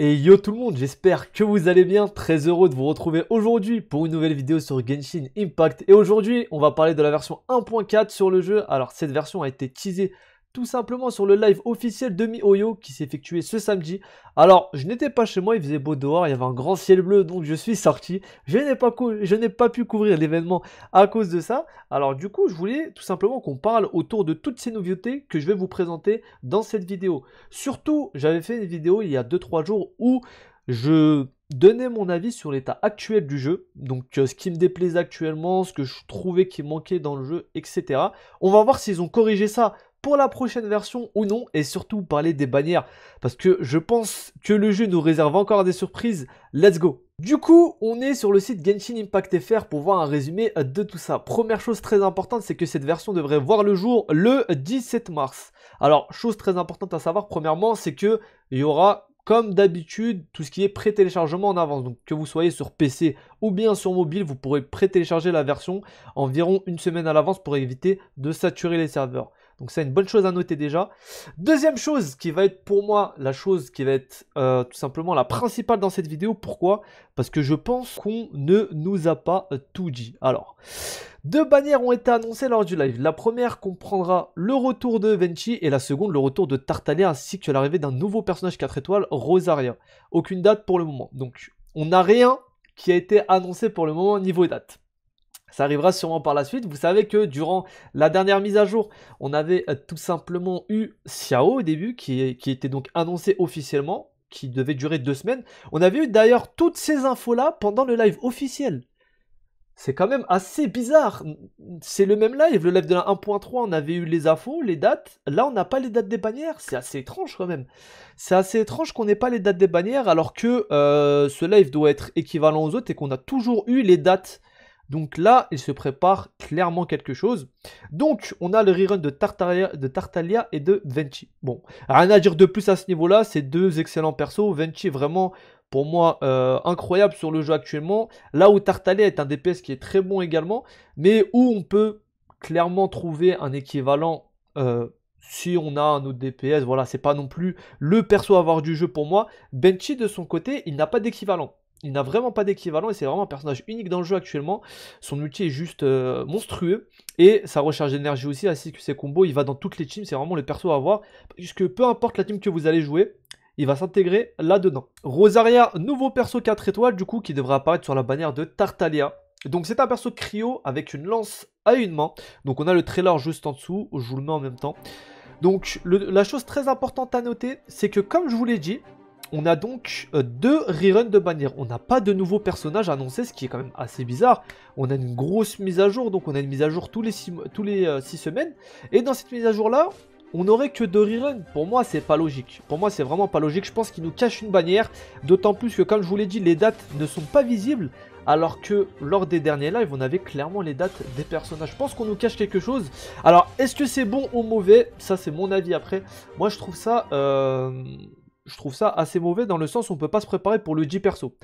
Et yo tout le monde, j'espère que vous allez bien, très heureux de vous retrouver aujourd'hui pour une nouvelle vidéo sur Genshin Impact. Et aujourd'hui, on va parler de la version 1.4 sur le jeu. Alors cette version a été teasée tout simplement sur le live officiel de MiHoYo qui s'est effectué ce samedi. Alors, je n'étais pas chez moi, il faisait beau dehors, il y avait un grand ciel bleu, donc je suis sorti. Je n'ai pas, je pas pu couvrir l'événement à cause de ça. Alors, du coup, je voulais tout simplement qu'on parle autour de toutes ces nouveautés que je vais vous présenter dans cette vidéo. Surtout, j'avais fait une vidéo il y a 2-3 jours où je donnais mon avis sur l'état actuel du jeu, donc euh, ce qui me déplaisait actuellement, ce que je trouvais qui manquait dans le jeu, etc. On va voir s'ils ont corrigé ça pour la prochaine version ou non, et surtout parler des bannières, parce que je pense que le jeu nous réserve encore des surprises. Let's go du coup, on est sur le site Genshin Impact FR pour voir un résumé de tout ça. Première chose très importante, c'est que cette version devrait voir le jour le 17 mars. Alors, chose très importante à savoir, premièrement, c'est que il y aura comme d'habitude, tout ce qui est pré-téléchargement en avance. Donc que vous soyez sur PC ou bien sur mobile, vous pourrez pré-télécharger la version environ une semaine à l'avance pour éviter de saturer les serveurs. Donc c'est une bonne chose à noter déjà. Deuxième chose qui va être pour moi la chose qui va être euh, tout simplement la principale dans cette vidéo. Pourquoi Parce que je pense qu'on ne nous a pas euh, tout dit. Alors, deux bannières ont été annoncées lors du live. La première comprendra le retour de Venti et la seconde le retour de Tartalia ainsi que l'arrivée d'un nouveau personnage 4 étoiles, Rosaria. Aucune date pour le moment. Donc on n'a rien qui a été annoncé pour le moment niveau date. Ça arrivera sûrement par la suite. Vous savez que durant la dernière mise à jour, on avait euh, tout simplement eu Xiao au début, qui, était donc annoncé officiellement, qui devait durer deux semaines. On avait eu d'ailleurs toutes ces infos-là pendant le live officiel. C'est quand même assez bizarre. C'est le même live, le live de la 1.3, on avait eu les infos, les dates. Là, on n'a pas les dates des bannières. C'est assez étrange quand même. C'est assez étrange qu'on n'ait pas les dates des bannières alors que euh, ce live doit être équivalent aux autres et qu'on a toujours eu les dates donc là, il se prépare clairement quelque chose. Donc, on a le rerun de Tartaglia, et de Venti. Bon, rien à dire de plus à ce niveau-là. C'est deux excellents persos. Venchi, vraiment, pour moi, euh, incroyable sur le jeu actuellement. Là où Tartalia est un DPS qui est très bon également, mais où on peut clairement trouver un équivalent. Euh, si on a un autre DPS, voilà, c'est pas non plus le perso à avoir du jeu pour moi. Benchi, de son côté, il n'a pas d'équivalent. Il n'a vraiment pas d'équivalent et c'est vraiment un personnage unique dans le jeu actuellement. Son outil est juste euh, monstrueux et sa recharge d'énergie aussi, ainsi que ses combos. Il va dans toutes les teams, c'est vraiment le perso à avoir. Puisque peu importe la team que vous allez jouer, il va s'intégrer là-dedans. Rosaria, nouveau perso 4 étoiles du coup qui devrait apparaître sur la bannière de Tartalia. Donc c'est un perso cryo avec une lance à une main. Donc on a le trailer juste en dessous, je vous le mets en même temps. Donc la chose très importante à noter, c'est que comme je vous l'ai dit, on a donc euh, deux reruns de bannière. On n'a pas de nouveaux personnages annoncés, ce qui est quand même assez bizarre. On a une grosse mise à jour, donc on a une mise à jour tous les 6 euh, six semaines. Et dans cette mise à jour-là, on n'aurait que deux reruns. Pour moi, c'est pas logique. Pour moi, c'est vraiment pas logique. Je pense qu'ils nous cachent une bannière. D'autant plus que, comme je vous l'ai dit, les dates ne sont pas visibles. Alors que lors des derniers lives, on avait clairement les dates des personnages. Je pense qu'on nous cache quelque chose. Alors, est-ce que c'est bon ou mauvais Ça, c'est mon avis après. Moi, je trouve ça... Euh, je trouve ça assez mauvais dans le sens où on peut pas se préparer pour le J perso.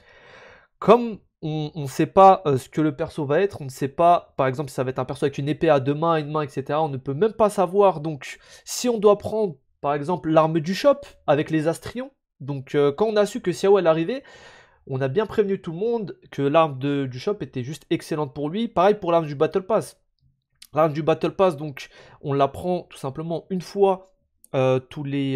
Comme on ne sait pas euh, ce que le perso va être, on ne sait pas, par exemple, si ça va être un perso avec une épée à deux mains, une main, etc. On ne peut même pas savoir. Donc, si on doit prendre, par exemple, l'arme du shop avec les astrions, donc euh, quand on a su que Xiao est arrivé, on a bien prévenu tout le monde que l'arme du shop était juste excellente pour lui. Pareil pour l'arme du Battle Pass. L'arme du Battle Pass, donc, on la prend tout simplement une fois euh, tous les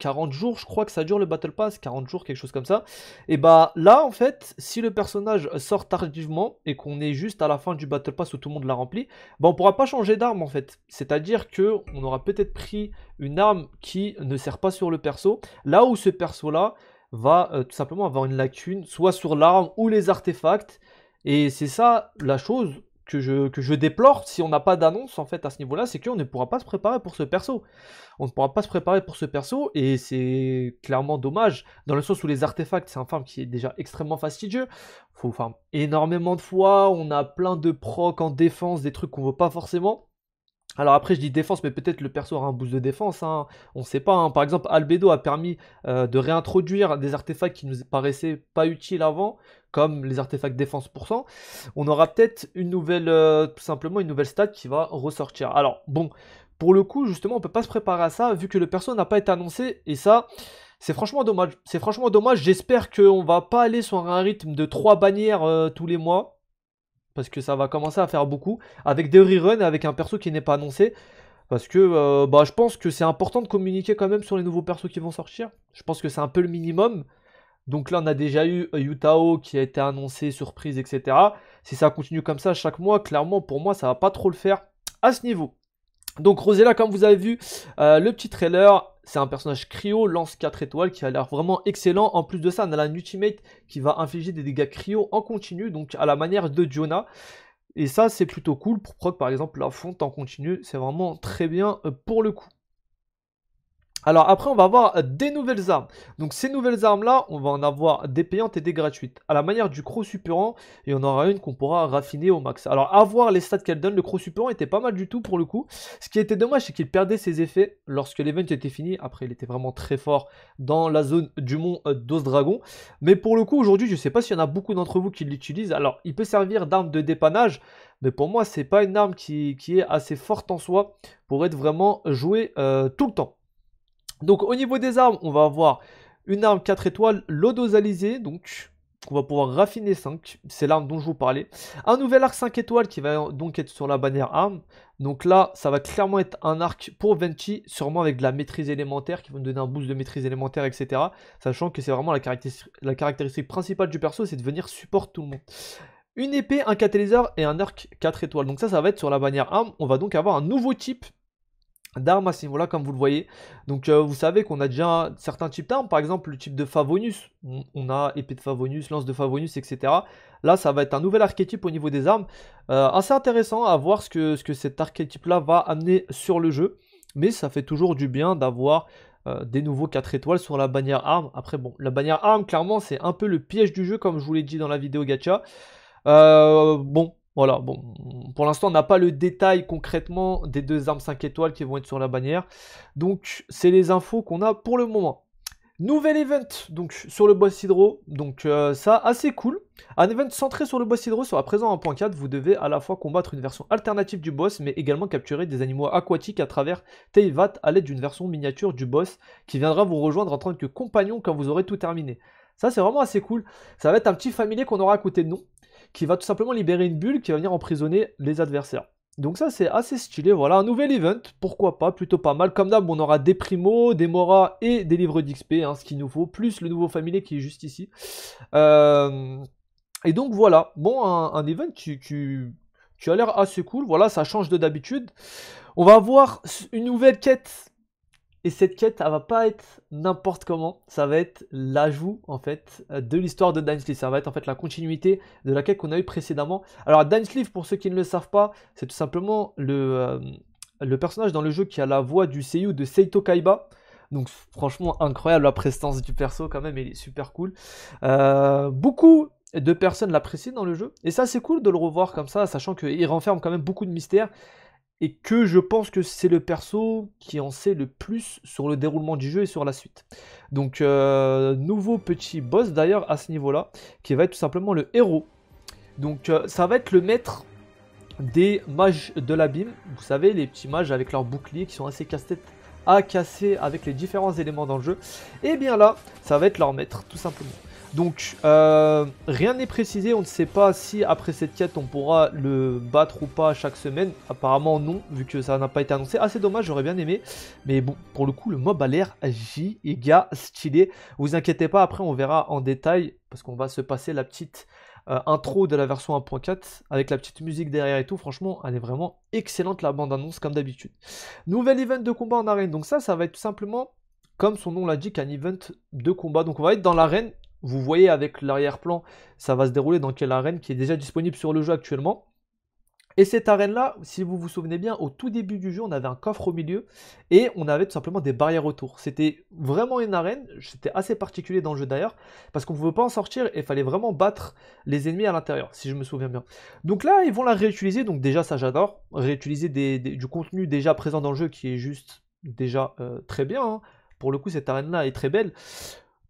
40 euh, jours, je crois que ça dure le Battle Pass, 40 jours, quelque chose comme ça. Et bah là, en fait, si le personnage sort tardivement et qu'on est juste à la fin du Battle Pass où tout le monde l'a rempli, bah on pourra pas changer d'arme en fait. C'est-à-dire que on aura peut-être pris une arme qui ne sert pas sur le perso, là où ce perso-là va euh, tout simplement avoir une lacune, soit sur l'arme ou les artefacts. Et c'est ça la chose que je, déplore si on n'a pas d'annonce en fait à ce niveau-là, c'est qu'on ne pourra pas se préparer pour ce perso. On ne pourra pas se préparer pour ce perso et c'est clairement dommage dans le sens où les artefacts, c'est un farm qui est déjà extrêmement fastidieux. Faut farm énormément de fois, on a plein de procs en défense, des trucs qu'on veut pas forcément. Alors après, je dis défense, mais peut-être le perso aura un boost de défense. Hein. On ne sait pas. Hein. Par exemple, Albedo a permis euh, de réintroduire des artefacts qui nous paraissaient pas utiles avant, comme les artefacts défense pour cent. On aura peut-être une nouvelle, euh, tout simplement une nouvelle stat qui va ressortir. Alors bon, pour le coup, justement, on ne peut pas se préparer à ça vu que le perso n'a pas été annoncé et ça. C'est franchement dommage. C'est franchement dommage. J'espère qu'on va pas aller sur un rythme de 3 bannières euh, tous les mois parce que ça va commencer à faire beaucoup, avec des reruns, avec un perso qui n'est pas annoncé. Parce que euh, bah, je pense que c'est important de communiquer quand même sur les nouveaux persos qui vont sortir. Je pense que c'est un peu le minimum. Donc là, on a déjà eu Yutao qui a été annoncé, surprise, etc. Si ça continue comme ça chaque mois, clairement, pour moi, ça va pas trop le faire à ce niveau. Donc Rosella, comme vous avez vu, euh, le petit trailer c'est un personnage cryo, lance 4 étoiles qui a l'air vraiment excellent. En plus de ça, on a la ultimate qui va infliger des dégâts cryo en continu, donc à la manière de Jonah. Et ça, c'est plutôt cool. Pour proc, par exemple, la fonte en continu, c'est vraiment très bien euh, pour le coup. Alors après, on va avoir euh, des nouvelles armes. Donc ces nouvelles armes-là, on va en avoir des payantes et des gratuites. À la manière du cro superant et on en aura une qu'on pourra raffiner au max. Alors à voir les stats qu'elle donne, le cro Suppurant était pas mal du tout pour le coup. Ce qui était dommage, c'est qu'il perdait ses effets lorsque l'event était fini. Après, il était vraiment très fort dans la zone du mont euh, d'Os Dragon. Mais pour le coup, aujourd'hui, je sais pas s'il y en a beaucoup d'entre vous qui l'utilisent. Alors, il peut servir d'arme de dépannage, mais pour moi, ce n'est pas une arme qui, est assez forte en soi pour être vraiment jouée euh, tout le temps. Donc au niveau des armes, on va avoir une arme 4 étoiles, l'odosalisée, donc on va pouvoir raffiner 5, c'est l'arme dont je vous parlais. Un nouvel arc 5 étoiles qui va donc être sur la bannière arme. Donc là, ça va clairement être un arc pour Venti, sûrement avec de la maîtrise élémentaire, qui va nous donner un boost de maîtrise élémentaire, etc. Sachant que c'est vraiment la caractéristique, principale du perso, c'est de venir support tout le monde. Une épée, un catalyseur et un arc 4 étoiles. Donc ça, ça va être sur la bannière arme. On va donc avoir un nouveau type d'armes à ce niveau-là, comme vous le voyez. Donc, euh, vous savez qu'on a déjà certains types d'armes, par exemple le type de Favonus. On, a épée de Favonus, lance de Favonus, etc. Là, ça va être un nouvel archétype au niveau des armes. Euh, assez intéressant à voir ce que, ce que cet archétype-là va amener sur le jeu. Mais ça fait toujours du bien d'avoir euh, des nouveaux 4 étoiles sur la bannière arme. Après, bon, la bannière arme, clairement, c'est un peu le piège du jeu, comme je vous l'ai dit dans la vidéo gacha. bon, voilà, bon, pour l'instant, on n'a pas le détail concrètement des deux armes 5 étoiles qui vont être sur la bannière. Donc, c'est les infos qu'on a pour le moment. Nouvel event donc sur le boss hydro, donc euh, ça assez cool. Un event centré sur le boss hydro sera présent 1.4. Vous devez à la fois combattre une version alternative du boss, mais également capturer des animaux aquatiques à travers Teivat à l'aide d'une version miniature du boss qui viendra vous rejoindre en tant que compagnon quand vous aurez tout terminé. Ça c'est vraiment assez cool. Ça va être un petit familier qu'on aura à côté de nous qui va tout simplement libérer une bulle qui va venir emprisonner les adversaires. Donc ça c'est assez stylé, voilà, un nouvel event, pourquoi pas, plutôt pas mal. Comme d'hab, on aura des primos, des moras et des livres d'XP, hein, ce qu'il nous faut, plus le nouveau familier qui est juste ici. Euh, et donc voilà, bon, un, event qui, a l'air assez cool, voilà, ça change de d'habitude. On va avoir une nouvelle quête et cette quête, elle va pas être n'importe comment, ça va être l'ajout en fait euh, de l'histoire de Leaf. Ça va être en fait la continuité de la quête qu'on a eue précédemment. Alors Dainsleeve, pour ceux qui ne le savent pas, c'est tout simplement le, euh, personnage dans le jeu qui a la voix du seiyuu de Seito Kaiba. Donc franchement incroyable la prestance du perso quand même, il est super cool. Euh, beaucoup de personnes l'apprécient dans le jeu et ça c'est cool de le revoir comme ça, sachant qu'il renferme quand même beaucoup de mystères et que je pense que c'est le perso qui en sait le plus sur le déroulement du jeu et sur la suite. Donc euh, nouveau petit boss d'ailleurs à ce niveau-là, qui va être tout simplement le héros. Donc euh, ça va être le maître des mages de l'abîme, vous savez les petits mages avec leurs boucliers qui sont assez casse-tête à casser avec les différents éléments dans le jeu. Et eh bien là, ça va être leur maître tout simplement. Donc, euh, rien n'est précisé, on ne sait pas si après cette quête on pourra le battre ou pas chaque semaine. Apparemment non, vu que ça n'a pas été annoncé. Ah c'est dommage, j'aurais bien aimé. Mais bon, pour le coup, le mob a l'air giga stylé. Vous inquiétez pas, après on verra en détail, parce qu'on va se passer la petite euh, intro de la version 1.4, avec la petite musique derrière et tout. Franchement, elle est vraiment excellente la bande-annonce, comme d'habitude. Nouvel event de combat en arène. Donc ça, ça va être tout simplement comme son nom l'indique, un event de combat. Donc on va être dans l'arène vous voyez avec l'arrière-plan, ça va se dérouler dans quelle arène qui est déjà disponible sur le jeu actuellement. Et cette arène-là, si vous vous souvenez bien, au tout début du jeu, on avait un coffre au milieu et on avait tout simplement des barrières autour. C'était vraiment une arène, c'était assez particulier dans le jeu d'ailleurs, parce qu'on ne pouvait pas en sortir et il fallait vraiment battre les ennemis à l'intérieur, si je me souviens bien. Donc là, ils vont la réutiliser, donc déjà ça j'adore, réutiliser du contenu déjà présent dans le jeu qui est juste déjà euh, très bien. Hein. Pour le coup, cette arène-là est très belle.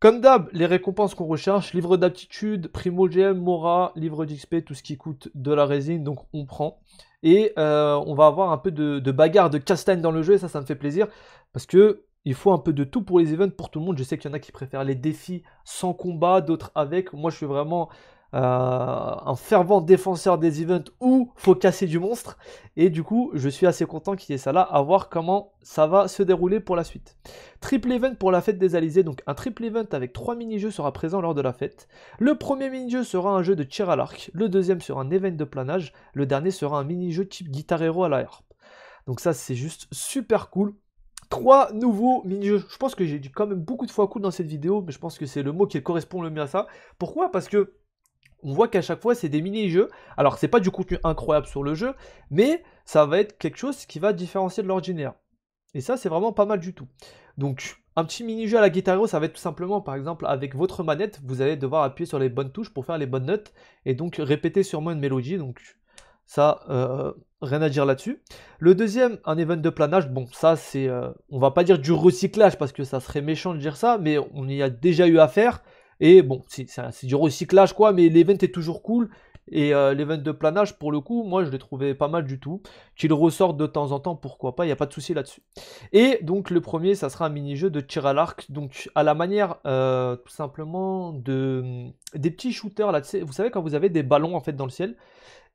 Comme d'hab, les récompenses qu'on recherche, livre d'aptitude, primo GM, Mora, livre d'XP, tout ce qui coûte de la résine, donc on prend. Et euh, on va avoir un peu de, bagarre, de castagne dans le jeu, et ça, ça me fait plaisir, parce que il faut un peu de tout pour les events, pour tout le monde. Je sais qu'il y en a qui préfèrent les défis sans combat, d'autres avec. Moi, je suis vraiment euh, un fervent défenseur des events où faut casser du monstre. Et du coup, je suis assez content qu'il y ait ça là, à voir comment ça va se dérouler pour la suite. Triple event pour la fête des Alizés, donc un triple event avec trois mini-jeux sera présent lors de la fête. Le premier mini-jeu sera un jeu de tir à l'arc, le deuxième sera un event de planage, le dernier sera un mini-jeu type Guitar Hero à l'air Donc ça c'est juste super cool. Trois nouveaux mini-jeux. Je pense que j'ai dit quand même beaucoup de fois cool dans cette vidéo, mais je pense que c'est le mot qui correspond le mieux à ça. Pourquoi Parce que on voit qu'à chaque fois c'est des mini-jeux. Alors c'est pas du contenu incroyable sur le jeu, mais ça va être quelque chose qui va différencier de l'ordinaire. Et ça c'est vraiment pas mal du tout. Donc un petit mini-jeu à la guitare, ça va être tout simplement, par exemple, avec votre manette, vous allez devoir appuyer sur les bonnes touches pour faire les bonnes notes et donc répéter sûrement une mélodie. Donc ça, euh, rien à dire là-dessus. Le deuxième, un event de planage. Bon, ça, c'est, euh, on va pas dire du recyclage parce que ça serait méchant de dire ça, mais on y a déjà eu affaire. Et bon, c'est du recyclage quoi, mais l'event est toujours cool. Et euh, l'event de planage, pour le coup, moi je l'ai trouvé pas mal du tout. Qu'il ressorte de temps en temps, pourquoi pas, il n'y a pas de souci là-dessus. Et donc le premier, ça sera un mini-jeu de tir à l'arc, donc à la manière euh, tout simplement de hum, des petits shooters là. Vous savez quand vous avez des ballons en fait dans le ciel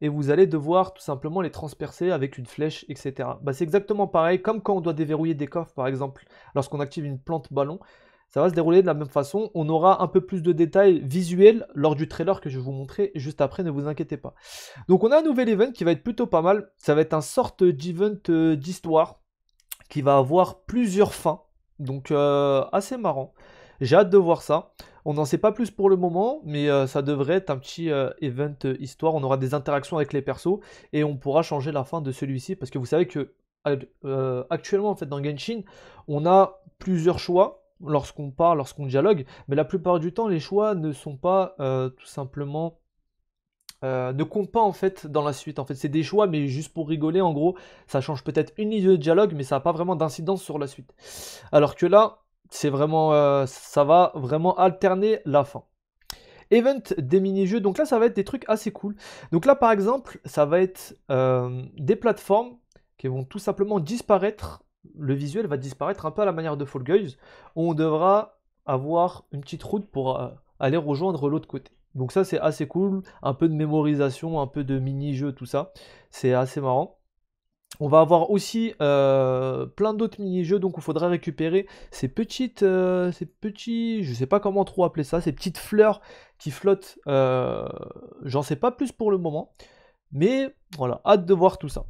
et vous allez devoir tout simplement les transpercer avec une flèche, etc. Bah, c'est exactement pareil, comme quand on doit déverrouiller des coffres par exemple, lorsqu'on active une plante ballon ça va se dérouler de la même façon. On aura un peu plus de détails visuels lors du trailer que je vais vous montrer juste après, ne vous inquiétez pas. Donc on a un nouvel event qui va être plutôt pas mal. Ça va être un sorte d'event euh, d'histoire qui va avoir plusieurs fins. Donc euh, assez marrant. J'ai hâte de voir ça. On n'en sait pas plus pour le moment, mais euh, ça devrait être un petit event histoire. On aura des interactions avec les persos et on pourra changer la fin de celui-ci parce que vous savez que actuellement en fait dans Genshin, on a plusieurs choix lorsqu'on parle, lorsqu'on dialogue, mais la plupart du temps, les choix ne sont pas euh, tout simplement... Euh, ne comptent pas en fait dans la suite. En fait, c'est des choix, mais juste pour rigoler, en gros, ça change peut-être une idée de dialogue, mais ça n'a pas vraiment d'incidence sur la suite. Alors que là, c'est vraiment, euh, ça va vraiment alterner la fin. Event des mini-jeux, donc là, ça va être des trucs assez cool. Donc là, par exemple, ça va être des plateformes qui vont tout simplement disparaître le visuel va disparaître un peu à la manière de Fall Guys, on devra avoir une petite route pour euh, aller rejoindre l'autre côté. Donc ça c'est assez cool, un peu de mémorisation, un peu de mini-jeu, tout ça, c'est assez marrant. On va avoir aussi euh, plein d'autres mini-jeux, donc il faudra récupérer ces petites, euh, ces petits, je sais pas comment trop appeler ça, ces petites fleurs qui flottent. J'en sais pas plus pour le moment, mais voilà, hâte de voir tout ça.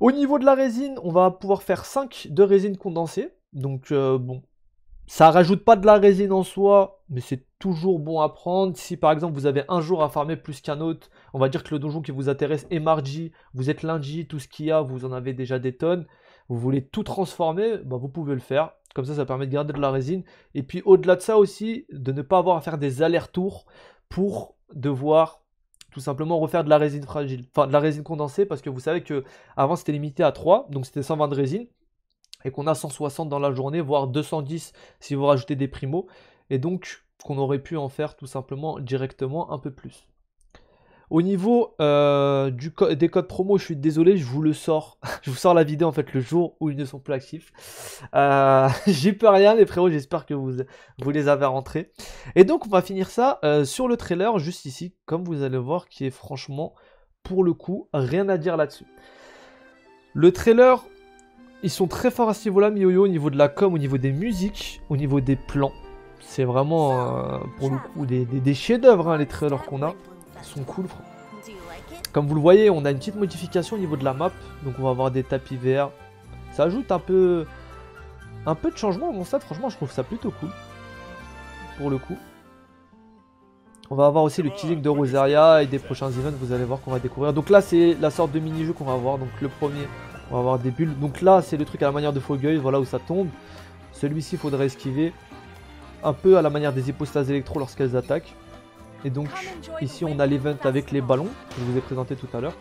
Au niveau de la résine, on va pouvoir faire 5 de résine condensée. Donc euh, bon, ça rajoute pas de la résine en soi, mais c'est toujours bon à prendre. Si par exemple vous avez un jour à farmer plus qu'un autre, on va dire que le donjon qui vous intéresse est mardi, vous êtes lundi, tout ce qu'il y a, vous en avez déjà des tonnes. Vous voulez tout transformer, bah, vous pouvez le faire. Comme ça, ça permet de garder de la résine. Et puis au-delà de ça aussi, de ne pas avoir à faire des allers-retours pour devoir tout simplement refaire de la résine fragile, enfin de la résine condensée, parce que vous savez que avant c'était limité à 3, donc c'était 120 de résine, et qu'on a 160 dans la journée, voire 210 si vous rajoutez des primos, et donc qu'on aurait pu en faire tout simplement directement un peu plus. Au niveau euh, des codes promo, je suis désolé, je vous le sors. je vous sors la vidéo en fait le jour où ils ne sont plus actifs. Euh, J'y peux rien les frérots, j'espère que vous, vous les avez rentrés. Et donc on va finir ça euh, sur le trailer juste ici, comme vous allez voir, qui est franchement, pour le coup, rien à dire là-dessus. Le trailer, ils sont très forts à ce niveau-là, Miyoyo, au niveau de la com, au niveau des musiques, au niveau des plans. C'est vraiment, pour le coup, des, chefs-d'œuvre, hein, les trailers qu'on a sont cool. Comme vous le voyez, on a une petite modification au niveau de la map. Donc on va avoir des tapis verts. Ça ajoute un peu, un peu de changement à mon Franchement, je trouve ça plutôt cool. Pour le coup. On va avoir aussi le teasing de Rosaria et des prochains events, vous allez voir qu'on va découvrir. Donc là, c'est la sorte de mini-jeu qu'on va avoir. Donc le premier, on va avoir des bulles. Donc là, c'est le truc à la manière de Fogueuil. voilà où ça tombe. Celui-ci, faudrait esquiver. Un peu à la manière des hypostases électro lorsqu'elles attaquent. Et donc ici on a l'event avec les ballons que je vous ai présenté tout à l'heure.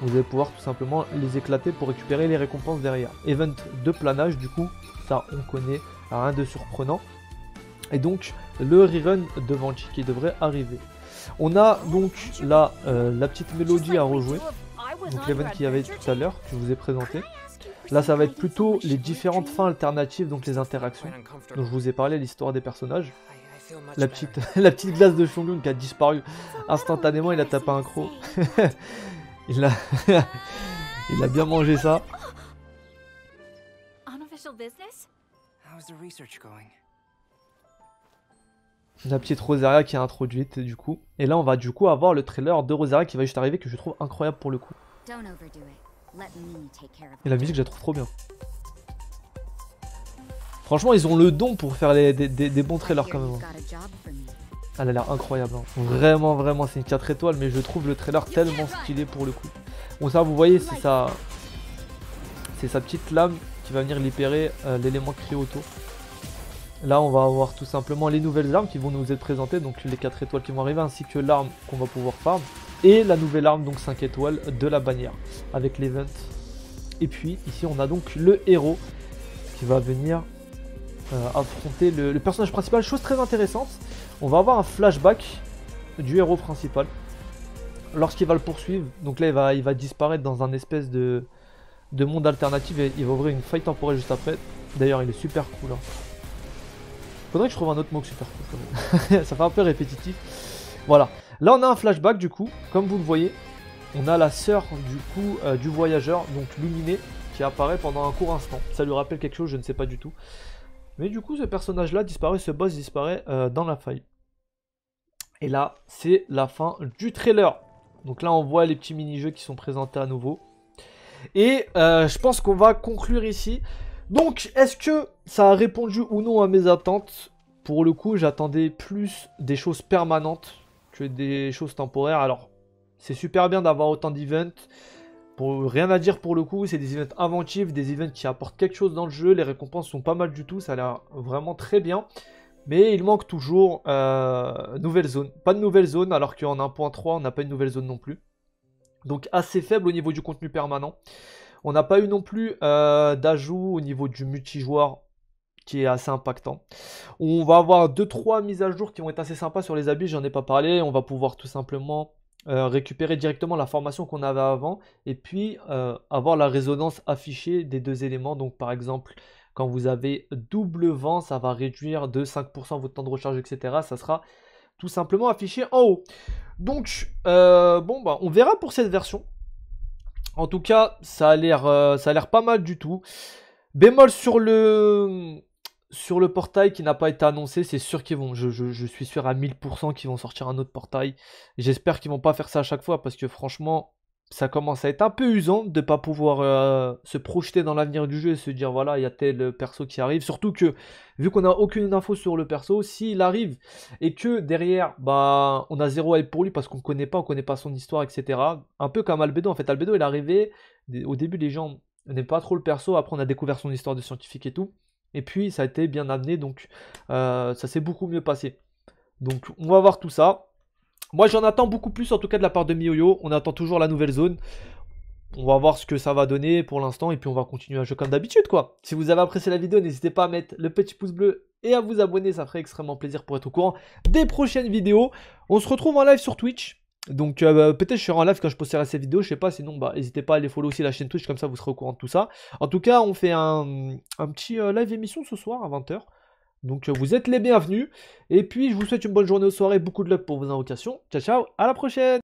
Vous allez pouvoir tout simplement les éclater pour récupérer les récompenses derrière. Event de planage du coup, ça on connaît, rien de surprenant. Et donc le rerun de Vanchi qui devrait arriver. On a donc là euh, la petite mélodie à rejouer. Donc l'event qu'il y avait tout à l'heure, que je vous ai présenté. Là, ça va être plutôt les différentes fins alternatives, donc les interactions dont je vous ai parlé, l'histoire des personnages la petite, la petite glace de Shongun qui a disparu instantanément, il a tapé un croc. il a, il a bien mangé ça. La petite Rosaria qui est introduite du coup. Et là on va du coup avoir le trailer de Rosaria qui va juste arriver que je trouve incroyable pour le coup. Et la musique je la trouve trop bien. Franchement, ils ont le don pour faire des, bons trailers quand même. Hein. Ah, elle a l'air incroyable. Hein. Vraiment, vraiment, c'est une 4 étoiles, mais je trouve le trailer tellement stylé pour le coup. Bon, ça, vous voyez, c'est sa... C'est sa petite lame qui va venir libérer euh, l'élément cryoto. Là, on va avoir tout simplement les nouvelles armes qui vont nous être présentées, donc les 4 étoiles qui vont arriver, ainsi que l'arme qu'on va pouvoir farm, et la nouvelle arme, donc 5 étoiles, de la bannière, avec l'event. Et puis, ici, on a donc le héros qui va venir euh, affronter le, personnage principal. Chose très intéressante, on va avoir un flashback du héros principal lorsqu'il va le poursuivre, donc là il va, il va disparaître dans un espèce de, de, monde alternatif et il va ouvrir une faille temporelle juste après. D'ailleurs il est super cool. Hein. Faudrait que je trouve un autre mot que super cool Ça fait un peu répétitif. Voilà. Là on a un flashback du coup, comme vous le voyez. On a la sœur du coup euh, du voyageur, donc luminée, qui apparaît pendant un court instant. Ça lui rappelle quelque chose, je ne sais pas du tout. Mais du coup, ce personnage-là disparaît, ce boss disparaît euh, dans la faille. Et là, c'est la fin du trailer. Donc là, on voit les petits mini-jeux qui sont présentés à nouveau. Et euh, je pense qu'on va conclure ici. Donc, est-ce que ça a répondu ou non à mes attentes Pour le coup, j'attendais plus des choses permanentes que des choses temporaires. Alors, c'est super bien d'avoir autant d'events rien à dire pour le coup, c'est des events inventifs, des events qui apportent quelque chose dans le jeu, les récompenses sont pas mal du tout, ça a l'air vraiment très bien. Mais il manque toujours euh, nouvelle zone. Pas de nouvelle zone, alors qu'en 1.3, on n'a pas une nouvelle zone non plus. Donc assez faible au niveau du contenu permanent. On n'a pas eu non plus euh, d'ajout au niveau du multijoueur qui est assez impactant. On va avoir 2-3 mises à jour qui vont être assez sympas sur les habits, j'en ai pas parlé. On va pouvoir tout simplement euh, récupérer directement la formation qu'on avait avant et puis euh, avoir la résonance affichée des deux éléments. Donc par exemple, quand vous avez double vent, ça va réduire de 5% votre temps de recharge, etc. Ça sera tout simplement affiché en haut. Donc euh, bon, bah, on verra pour cette version. En tout cas, ça a l'air pas mal du tout. Bémol sur le sur le portail qui n'a pas été annoncé, c'est sûr qu'ils vont. Je, suis sûr à 1000% qu'ils vont sortir un autre portail. J'espère qu'ils vont pas faire ça à chaque fois parce que franchement, ça commence à être un peu usant de pas pouvoir euh, se projeter dans l'avenir du jeu et se dire voilà, il y a tel perso qui arrive. Surtout que, vu qu'on n'a aucune info sur le perso, s'il arrive et que derrière, bah, on a zéro hype pour lui parce qu'on connaît pas, on connaît pas son histoire, etc. Un peu comme Albedo. En fait, Albedo, il est arrivé au début, les gens n'aiment pas trop le perso. Après, on a découvert son histoire de scientifique et tout. Et puis ça a été bien amené, donc euh, ça s'est beaucoup mieux passé. Donc on va voir tout ça. Moi j'en attends beaucoup plus en tout cas de la part de Miyoyo. On attend toujours la nouvelle zone. On va voir ce que ça va donner pour l'instant et puis on va continuer à jouer comme d'habitude quoi. Si vous avez apprécié la vidéo, n'hésitez pas à mettre le petit pouce bleu et à vous abonner, ça ferait extrêmement plaisir pour être au courant des prochaines vidéos. On se retrouve en live sur Twitch donc euh, bah, peut-être je serai en live quand je posterai cette vidéo, je sais pas, sinon bah n'hésitez pas à aller follow aussi la chaîne Twitch, comme ça vous serez au courant de tout ça. En tout cas, on fait un, petit euh, live émission ce soir à 20h. Donc euh, vous êtes les bienvenus. Et puis je vous souhaite une bonne journée ou soirée, beaucoup de luck pour vos invocations. Ciao ciao, à la prochaine